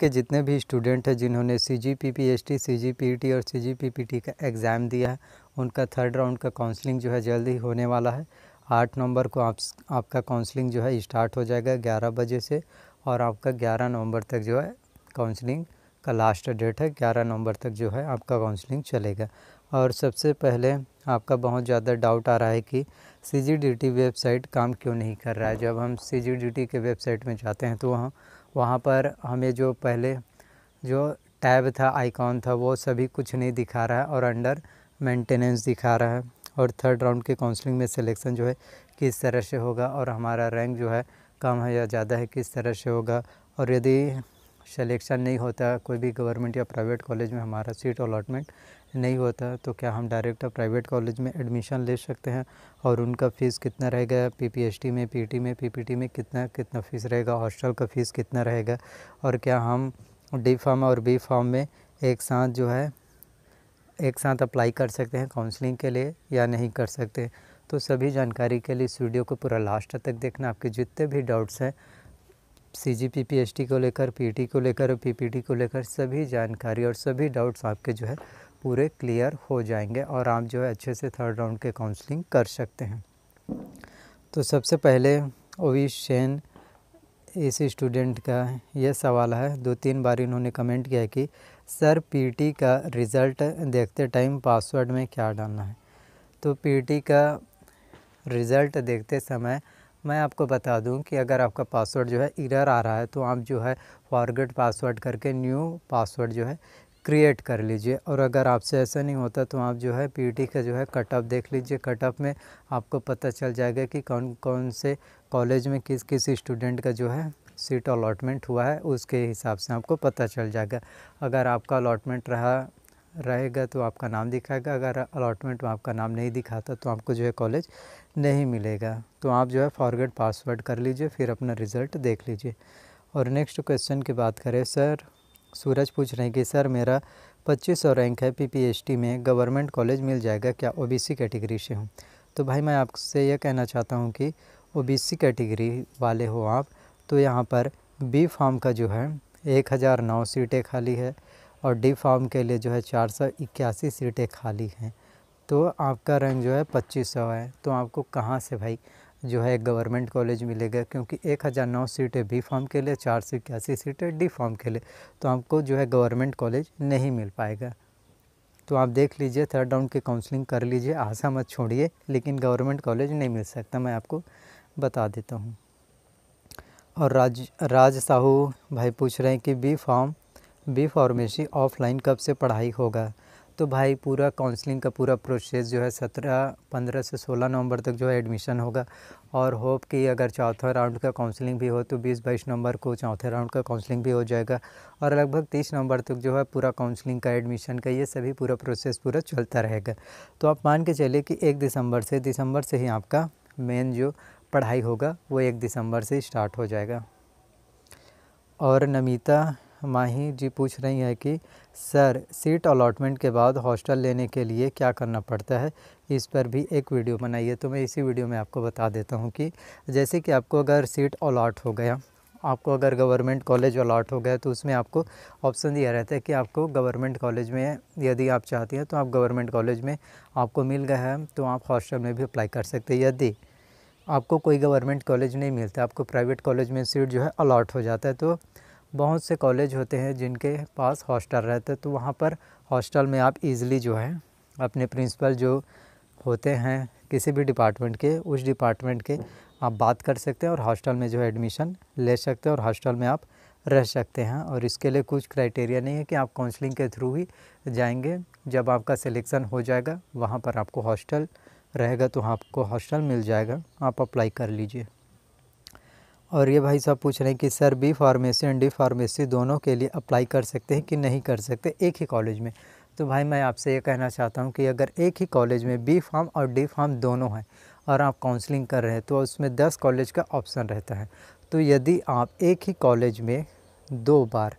के जितने भी स्टूडेंट हैं जिन्होंने C G P P S T C G P T और C G P P T का एग्ज़ाम दिया है उनका थर्ड राउंड का काउंसलिंग जो है जल्द ही होने वाला है आठ नवंबर को आप आपका काउंसलिंग जो है स्टार्ट हो जाएगा ग्यारह बजे से और आपका ग्यारह नवंबर तक जो है काउंसलिंग का लास्ट डेट है ग्यारह नवंबर तक जो है आपका काउंसलिंग चलेगा और सबसे पहले आपका बहुत ज़्यादा डाउट आ रहा है कि C G D T website काम क्यों नहीं कर रहा है जब हम सी जी डी टी के वेबसाइट में जाते हैं तो वहाँ वहाँ पर हमें जो पहले जो टैब था आइकॉन था वो सभी कुछ नहीं दिखा रहा है और अंडर मेंटेनेंस दिखा रहा है और थर्ड राउंड के काउंसलिंग में सिलेक्शन जो है किस तरह से होगा और हमारा रैंक जो है कम है या ज़्यादा है किस तरह से होगा और यदि सिलेक्शन नहीं होता कोई भी गवर्नमेंट या प्राइवेट कॉलेज में हमारा सीट अलॉटमेंट नहीं होता तो क्या हम डायरेक्ट प्राइवेट कॉलेज में एडमिशन ले सकते हैं और उनका फ़ीस कितना रहेगा पीपीएसटी में पीटी में पीपीटी में कितना कितना फ़ीस रहेगा हॉस्टल का फ़ीस कितना रहेगा और क्या हम डी फार्म और बी फॉर्म में एक साथ जो है एक साथ अप्लाई कर सकते हैं काउंसलिंग के लिए या नहीं कर सकते तो सभी जानकारी के लिए इस वीडियो को पूरा लास्ट तक देखना आपके जितने भी डाउट्स हैं C G P P T को लेकर पी टी को लेकर पी पी टी को लेकर सभी जानकारी और सभी डाउट्स आपके जो है पूरे क्लियर हो जाएंगे और आप जो है अच्छे से थर्ड राउंड के काउंसलिंग कर सकते हैं तो सबसे पहले ओवी शेन इस स्टूडेंट का यह सवाल है दो तीन बार इन्होंने कमेंट किया कि सर पीटी का रिज़ल्ट देखते टाइम पासवर्ड में क्या डालना है तो पीटी का रिज़ल्ट देखते समय मैं आपको बता दूं कि अगर आपका पासवर्ड जो है इरर आ रहा है तो आप जो है फॉरगेट पासवर्ड करके न्यू पासवर्ड जो है क्रिएट कर लीजिए और अगर आपसे ऐसा नहीं होता तो आप जो है पीटी का जो है कट ऑफ देख लीजिए कट ऑफ में आपको पता चल जाएगा कि कौन कौन से कॉलेज में किस किस स्टूडेंट का जो है सीट अलॉटमेंट हुआ है उसके हिसाब से आपको पता चल जाएगा अगर आपका अलॉटमेंट रहा रहेगा तो आपका नाम दिखाएगा अगर अलॉटमेंट में आपका नाम नहीं दिखाता तो आपको जो है कॉलेज नहीं मिलेगा तो आप जो है फॉरगेड पासवर्ड कर लीजिए फिर अपना रिज़ल्ट देख लीजिए और नेक्स्ट क्वेश्चन की बात करें सर सूरज पूछ रहे हैं कि सर मेरा पच्चीस सौ रैंक है पीपीएचटी में गवर्नमेंट कॉलेज मिल जाएगा क्या ओबीसी कैटेगरी से हूँ तो भाई मैं आपसे यह कहना चाहता हूँ कि ओबीसी कैटेगरी वाले हो आप तो यहाँ पर बी फॉर्म का जो है एक हज़ार नौ सीटें खाली है और डी फॉर्म के लिए जो है चार सौ इक्यासी सीटें खाली हैं तो आपका रैंक जो है पच्चीस सौ है तो आपको कहाँ से भाई जो है गवर्नमेंट कॉलेज मिलेगा क्योंकि एक हज़ार नौ सीटें बी फॉर्म के लिए चार सौ इक्यासी सीटें डी फॉर्म के लिए तो आपको जो है गवर्नमेंट कॉलेज नहीं मिल पाएगा तो आप देख लीजिए थर्ड राउंड की काउंसलिंग कर लीजिए आशा मत छोड़िए लेकिन गवर्नमेंट कॉलेज नहीं मिल सकता मैं आपको बता देता हूँ और राज राज साहू भाई पूछ रहे हैं कि B pharm B pharmacy offline कब से पढ़ाई होगा तो भाई पूरा काउंसलिंग का पूरा प्रोसेस जो है सत्रह पंद्रह से सोलह नवंबर तक जो है एडमिशन होगा और होप कि अगर चौथा राउंड का काउंसलिंग भी हो तो बीस बाईस नवंबर को चौथे राउंड का काउंसलिंग भी हो जाएगा और लगभग तीस नवंबर तक जो है पूरा काउंसलिंग का एडमिशन का ये सभी पूरा प्रोसेस पूरा चलता रहेगा तो आप मान के चलिए कि एक दिसंबर से दिसंबर से ही आपका मेन जो पढ़ाई होगा वो एक दिसंबर से स्टार्ट हो जाएगा और नमिता माही जी पूछ रही हैं कि सर सीट अलॉटमेंट के बाद हॉस्टल लेने के लिए क्या करना पड़ता है इस पर भी एक वीडियो बनाइए तो मैं इसी वीडियो में आपको बता देता हूँ कि जैसे कि आपको अगर सीट अलॉट हो गया आपको अगर गवर्नमेंट कॉलेज अलाट हो गया तो उसमें आपको ऑप्शन दिया रहता है कि आपको गवर्नमेंट कॉलेज में यदि आप चाहती हैं तो आप गवर्नमेंट कॉलेज में आपको मिल गया है तो आप हॉस्टल में भी अप्लाई कर सकते हैं यदि आपको कोई गवर्नमेंट कॉलेज नहीं मिलता आपको प्राइवेट कॉलेज में सीट जो है अलाट हो जाता है तो बहुत से कॉलेज होते हैं जिनके पास हॉस्टल रहते हैं तो वहाँ पर हॉस्टल में आप इज़िली जो है अपने प्रिंसिपल जो होते हैं किसी भी डिपार्टमेंट के उस डिपार्टमेंट के आप बात कर सकते हैं और हॉस्टल में जो है एडमिशन ले सकते हैं और हॉस्टल में आप रह सकते हैं और इसके लिए कुछ क्राइटेरिया नहीं है कि आप काउंसलिंग के थ्रू ही जाएंगे जब आपका सिलेक्शन हो जाएगा वहाँ पर आपको हॉस्टल रहेगा तो आपको हॉस्टल मिल जाएगा आप अप्लाई कर लीजिए और ये भाई साहब पूछ रहे हैं कि sir B pharmacy and D pharmacy दोनों के लिए अप्लाई कर सकते हैं कि नहीं कर सकते एक ही कॉलेज में तो भाई मैं आपसे ये कहना चाहता हूँ कि अगर एक ही कॉलेज में बी फार्म और डी फार्म दोनों हैं और आप काउंसलिंग कर रहे हैं तो उसमें दस कॉलेज का ऑप्शन रहता है तो यदि आप एक ही कॉलेज में दो बार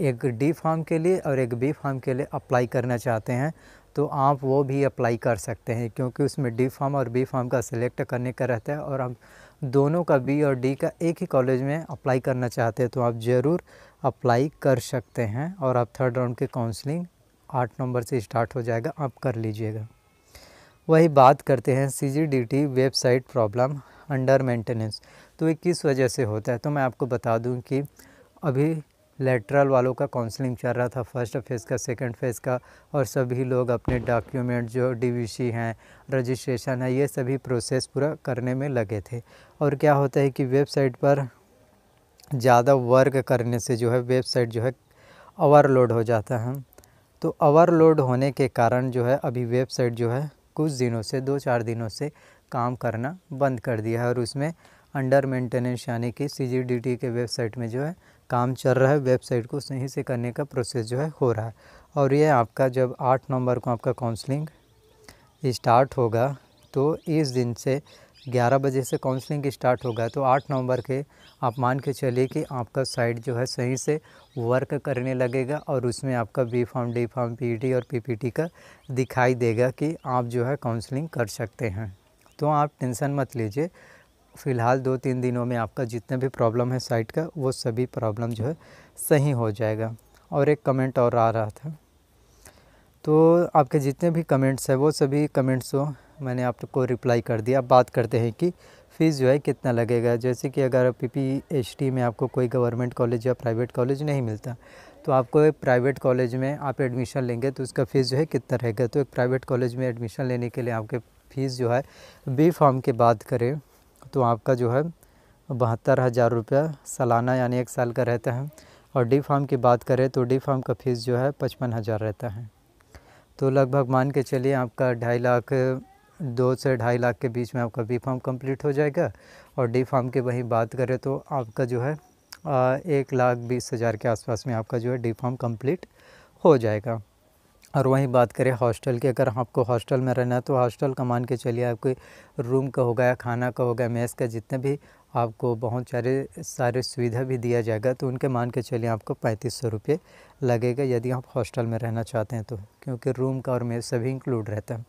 एक डी फार्म के लिए और एक बी फार्म के लिए अप्लाई करना चाहते हैं तो आप वो भी अप्लाई कर सकते हैं क्योंकि उसमें डी फार्म और बी फार्म का सिलेक्ट करने का रहता है और हम दोनों का बी और डी का एक ही कॉलेज में अप्लाई करना चाहते हैं तो आप ज़रूर अप्लाई कर सकते हैं और आप थर्ड राउंड की काउंसलिंग आठ नंबर से स्टार्ट हो जाएगा आप कर लीजिएगा वही बात करते हैं C website problem under maintenance तो ये किस वजह से होता है तो मैं आपको बता दूं कि अभी लेटरल वालों का काउंसलिंग चल रहा था फर्स्ट फेज़ का सेकंड फेज़ का और सभी लोग अपने डॉक्यूमेंट जो डीवीसी हैं रजिस्ट्रेशन है ये सभी प्रोसेस पूरा करने में लगे थे और क्या होता है कि वेबसाइट पर ज़्यादा वर्क करने से जो है वेबसाइट जो है ओवरलोड हो जाता है तो ओवरलोड होने के कारण जो है अभी वेबसाइट जो है कुछ दिनों से दो चार दिनों से काम करना बंद कर दिया है और उसमें अंडर मेंटेनेंस यानी कि सी के वेबसाइट में जो है काम चल रहा है वेबसाइट को सही से करने का प्रोसेस जो है हो रहा है और ये आपका जब आठ नवंबर को आपका काउंसलिंग स्टार्ट होगा तो इस दिन से 11 बजे से काउंसलिंग स्टार्ट होगा तो 8 नवंबर के आप मान के चलिए कि आपका साइट जो है सही से वर्क करने लगेगा और उसमें आपका B pharm D pharm P और पीपीटी का दिखाई देगा कि आप जो है काउंसलिंग कर सकते हैं तो आप टेंशन मत लीजिए फ़िलहाल दो तीन दिनों में आपका जितने भी प्रॉब्लम है साइट का वो सभी प्रॉब्लम जो है सही हो जाएगा और एक कमेंट और आ रहा था तो आपके जितने भी कमेंट्स हैं वो सभी कमेंट्स को मैंने आपको रिप्लाई कर दिया अब बात करते हैं कि फ़ीस जो है कितना लगेगा जैसे कि अगर पी पी एच टी में आपको कोई गवर्नमेंट कॉलेज या प्राइवेट कॉलेज नहीं मिलता तो आपको एक प्राइवेट कॉलेज में आप एडमिशन लेंगे तो उसका फ़ीस जो है कितना रहेगा तो एक प्राइवेट कॉलेज में एडमिशन लेने के लिए आपके फ़ीस जो है बी फॉर्म के बात करें तो आपका जो है बहत्तर हज़ार रुपया सालाना यानी एक साल का रहता है और डी फार्म की बात करें तो डी फार्म का फीस जो है पचपन हज़ार रहता है तो लगभग मान के चलिए आपका ढाई लाख दो से ढाई लाख के बीच में आपका बी फार्म कम्प्लीट हो जाएगा और डी फार्म की वहीं बात करें तो आपका जो है एक लाख बीस हज़ार के आसपास में आपका जो है डी फार्म कम्प्लीट हो जाएगा और वहीं बात करें हॉस्टल की अगर आपको हॉस्टल में रहना है तो हॉस्टल का मान के चलिए आपके रूम का होगा या खाना का होगा मेस का जितने भी आपको बहुत सारे सारे सुविधा भी दिया जाएगा तो उनके मान के चलिए आपको पैंतीस सौ रुपये लगेगा यदि आप हॉस्टल में रहना चाहते हैं तो क्योंकि रूम का और मेस सभी इंक्लूड रहता है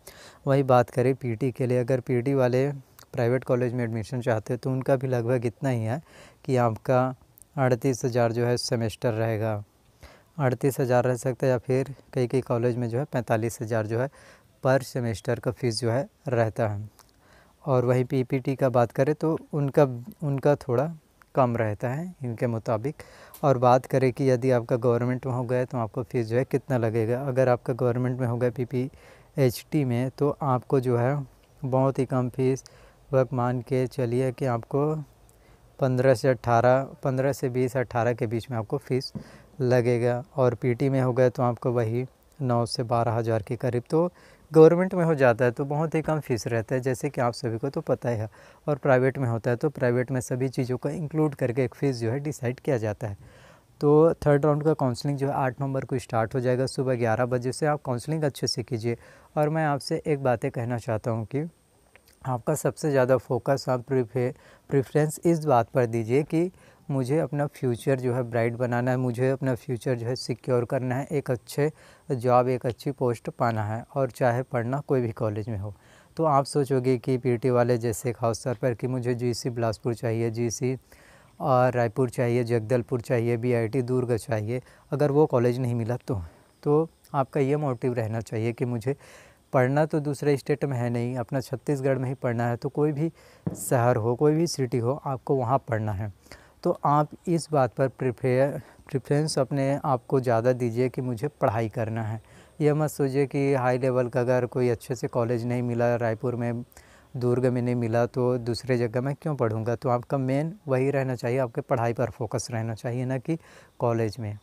वहीं बात करें पी के लिए अगर पी वाले प्राइवेट कॉलेज में एडमिशन चाहते हैं तो उनका भी लगभग इतना ही है कि आपका अड़तीस हज़ार जो है सेमेस्टर रहेगा अड़तीस हज़ार रह सकता है या फिर कई कई कॉलेज में जो है पैंतालीस हज़ार जो है पर सेमेस्टर का फ़ीस जो है रहता है और वहीं पीपीटी का बात करें तो उनका उनका थोड़ा कम रहता है इनके मुताबिक और बात करें कि यदि आपका गवर्नमेंट में हो गया तो आपको फ़ीस जो है कितना लगेगा अगर आपका गवर्नमेंट में हो गया पी पी एच टी में तो आपको जो है बहुत ही कम फीस वक मान के चलिए कि आपको पंद्रह से अट्ठारह पंद्रह से बीस अट्ठारह के बीच में आपको फ़ीस लगेगा और पीटी में हो गए तो आपको वही नौ से बारह हज़ार के करीब तो गवर्नमेंट में हो जाता है तो बहुत ही कम फीस रहता है जैसे कि आप सभी को तो पता है और प्राइवेट में होता है तो प्राइवेट में सभी चीज़ों को इंक्लूड करके एक फ़ीस जो है डिसाइड किया जाता है तो थर्ड राउंड का काउंसलिंग जो है आठ नवंबर को स्टार्ट हो जाएगा सुबह ग्यारह बजे से आप काउंसलिंग अच्छे से कीजिए और मैं आपसे एक बातें कहना चाहता हूँ कि आपका सबसे ज़्यादा फोकस आप प्रिफ्रेंस इस बात पर दीजिए कि मुझे अपना फ्यूचर जो है ब्राइट बनाना है मुझे अपना फ्यूचर जो है सिक्योर करना है एक अच्छे जॉब एक अच्छी पोस्ट पाना है और चाहे पढ़ना कोई भी कॉलेज में हो तो आप सोचोगे कि पीटी वाले जैसे खास तौर पर कि मुझे जीसी बिलासपुर चाहिए जीसी और रायपुर चाहिए जगदलपुर चाहिए बीआईटी दुर्ग चाहिए अगर वो कॉलेज नहीं मिला तो तो आपका ये मोटिव रहना चाहिए कि मुझे पढ़ना तो दूसरे स्टेट में है नहीं अपना छत्तीसगढ़ में ही पढ़ना है तो कोई भी शहर हो कोई भी सिटी हो आपको वहाँ पढ़ना है तो आप इस बात पर प्रिफेयर प्रिफ्रेंस अपने आप को ज़्यादा दीजिए कि मुझे पढ़ाई करना है यह मत सोचिए कि हाई लेवल का अगर कोई अच्छे से कॉलेज नहीं मिला रायपुर में दुर्ग में नहीं मिला तो दूसरे जगह मैं क्यों पढ़ूँगा तो आपका मेन वही रहना चाहिए आपके पढ़ाई पर फोकस रहना चाहिए ना कि कॉलेज में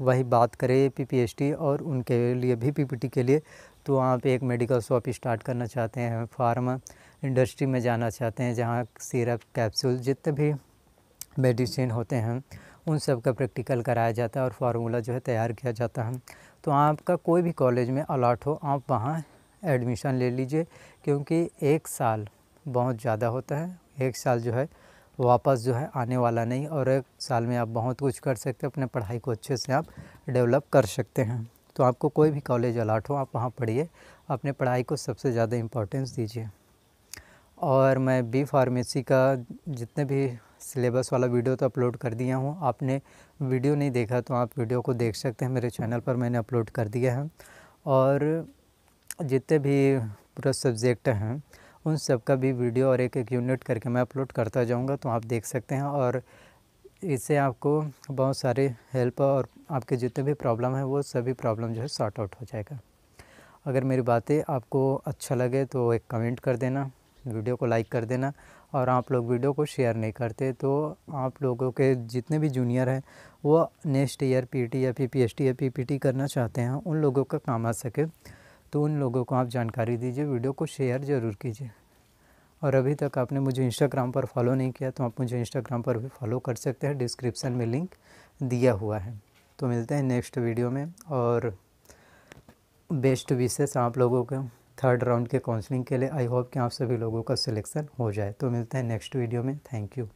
वही बात करें पीपीएचटी और उनके लिए भी पीपीटी के लिए तो आप एक मेडिकल शॉप स्टार्ट करना चाहते हैं फार्मा इंडस्ट्री में जाना चाहते हैं जहाँ सिरप कैप्सूल जितने भी मेडिसिन होते हैं उन सब का प्रैक्टिकल कराया जाता है और फार्मूला जो है तैयार किया जाता है तो आपका कोई भी कॉलेज में अलाट हो आप वहाँ एडमिशन ले लीजिए क्योंकि एक साल बहुत ज़्यादा होता है एक साल जो है वापस जो है आने वाला नहीं और एक साल में आप बहुत कुछ कर सकते हैं अपने पढ़ाई को अच्छे से आप डेवलप कर सकते हैं तो आपको कोई भी कॉलेज अलाट हो आप वहाँ पढ़िए अपने पढ़ाई को सबसे ज़्यादा इम्पोर्टेंस दीजिए और मैं बी फार्मेसी का जितने भी सिलेबस वाला वीडियो तो अपलोड कर दिया हूँ आपने वीडियो नहीं देखा तो आप वीडियो को देख सकते हैं मेरे चैनल पर मैंने अपलोड कर दिया है और जितने भी पूरा सब्जेक्ट हैं उन सब का भी वीडियो और एक एक यूनिट करके मैं अपलोड करता जाऊँगा तो आप देख सकते हैं और इससे आपको बहुत सारे हेल्प और आपके जितने भी प्रॉब्लम हैं वो सभी प्रॉब्लम जो है सॉर्ट आउट हो जाएगा अगर मेरी बातें आपको अच्छा लगे तो एक कमेंट कर देना वीडियो को लाइक कर देना और आप लोग वीडियो को शेयर नहीं करते तो आप लोगों के जितने भी जूनियर हैं वो नेक्स्ट ईयर पीटी या फिर टी या पीपीटी करना चाहते हैं उन लोगों का काम आ सके तो उन लोगों को आप जानकारी दीजिए वीडियो को शेयर ज़रूर कीजिए और अभी तक आपने मुझे इंस्टाग्राम पर फॉलो नहीं किया तो आप मुझे इंस्टाग्राम पर भी फॉलो कर सकते हैं डिस्क्रिप्सन में लिंक दिया हुआ है तो मिलते हैं नेक्स्ट वीडियो में और बेस्ट विशेष आप लोगों को थर्ड राउंड के काउंसलिंग के लिए आई होप कि आप सभी लोगों का सिलेक्शन हो जाए तो मिलते हैं नेक्स्ट वीडियो में थैंक यू